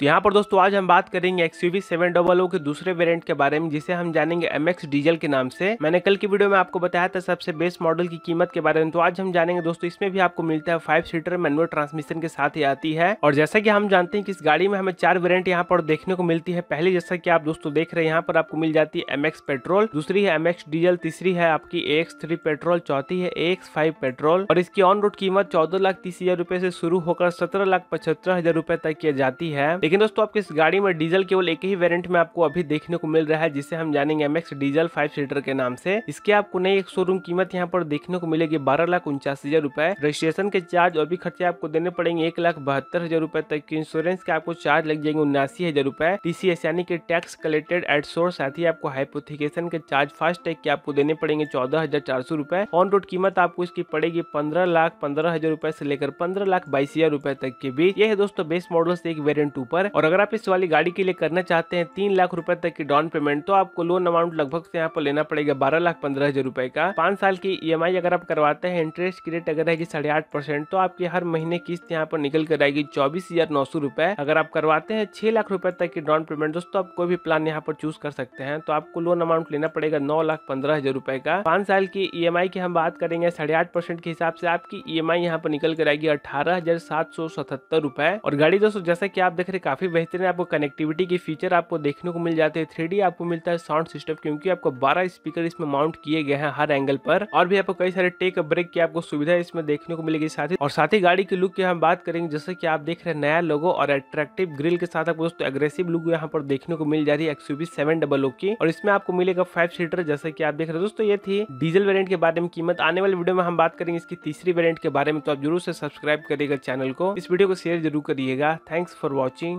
तो यहाँ पर दोस्तों आज हम बात करेंगे X U seven double O के दूसरे वेरिएंट के बारे में जिसे हम जानेंगे एम एक्स डीजल के नाम से मैंने कल की वीडियो में आपको बताया था सबसे बेस्ट मॉडल की कीमत के बारे में तो आज हम जानेंगे दोस्तों इसमें भी आपको मिलता है फाइव सीटर मैनुअल ट्रांसमिशन के साथ ही आती है और जैसा की हम जानते हैं कि इस गाड़ी में हमें चार वेरियंट यहाँ पर देखने को मिलती है पहले जैसा की आप दोस्तों देख रहे हैं यहाँ पर आपको मिल जाती है एम पेट्रोल दूसरी है एम डीजल तीसरी है आपकी ए पेट्रोल चौथी है ए पेट्रोल और इसकी ऑन रोड कीमत चौदह लाख तीस हजार रूपए से शुरू होकर सत्रह लाख पचहत्तर हजार रूपए तक की जाती है लेकिन दोस्तों आपको इस गाड़ी में डीजल केवल एक ही वेरियंट में आपको अभी देखने को मिल रहा है जिसे हम जानेंगे एम डीजल फाइव सीटर के नाम से इसके आपको नई एक शोरूम कीमत यहाँ पर देखने को मिलेगी बारह लाख उनचास हजार रुपए रजिस्ट्रेशन के चार्ज और भी खर्चे आपको देने पड़ेंगे एक लाख बहत्तर हजार रुपए तक के इंश्योरेंस के आपको चार्ज लग जाएंगे उन्नासी हजार रूपए टीसीएस यानी कि टैक्स कलेक्टेड एट सोर्स साथ ही आपको हाइपोथिकेशन के चार्ज फास्ट टैग के आपको देने पड़ेंगे चौदह हजार चार सौ रुपए ऑन रोड कीमत आपको इसकी पड़ेगी पंद्रह लाख पंद्रह हजार रूपए से लेकर पंद्रह लाख बाईस हजार रुपए तक के बीच यह है दोस्तों बेस मॉडल से एक वेरियंट टू पर और अगर आप इस वाली गाड़ी के लिए करना चाहते हैं तीन लाख रुपए तक की डाउन पेमेंट तो आपको लोन अमाउंट लगभग से यहाँ पर लेना पड़ेगा बारह लाख पंद्रह हजार रुपए का पांच साल की ई e अगर आप करवाते हैं इंटरेस्ट की रेट अगर रहेगी साढ़े आठ परसेंट तो आपकी हर महीने किस्त यहाँ पर निकल कर आएगी चौबीस हजार नौ सौ रुपए अगर आप करवाते हैं छह लाख रुपए तक की डाउन पेमेंट दोस्तों आप कोई भी प्लान यहाँ पर चूज कर सकते हैं तो आपको लोन अमाउंट लेना पड़ेगा नौ लाख पंद्रह हजार रुपए का पांच साल की ई e की हम बात करेंगे साढ़े आठ परसेंट के हिसाब से आपकी ई एम आई यहाँ पर निकल कर आएगी अठारह हजार सात सौ सतहत्तर रुपए और गाड़ी दोस्तों जैसा की आप देख रहे काफ़ी बेहतरीन है आपको कनेक्टिविटी के फीचर आपको देखने को मिल जाते हैं थ्री आपको मिलता है साउंड सिस्टम क्योंकि आपको बारह स्पीकर इसमें माउंट किए गए हैं हर एंगल पर और भी आपको कई सारे टेक ब्रेक की आपको सुविधा इसमें देखने को मिलेगी साथ ही और साथ ही गाड़ी के लुक की हम बात करेंगे जैसे कि आप देख रहे हैं नया लोगो और अट्रैक्टिव ग्रिल के साथ आपको दोस्तों एग्रेसिव लुक यहाँ पर देखने को मिल जा रही है एक्सयूवी सेवन डबल की और इसमें आपको मिलेगा फाइव सीटर जैसे कि आप देख रहे हैं दोस्तों ये थी डीजल वेरियंट के बारे में कीमत आने वाले वीडियो में हम बात करेंगे इसकी तीसरी वेरियंट के बारे में तो आप जरूर से सब्सक्राइब करिएगा चैनल को इस वीडियो को शेयर जरूर करिएगा थैंक्स फॉर वॉचिंग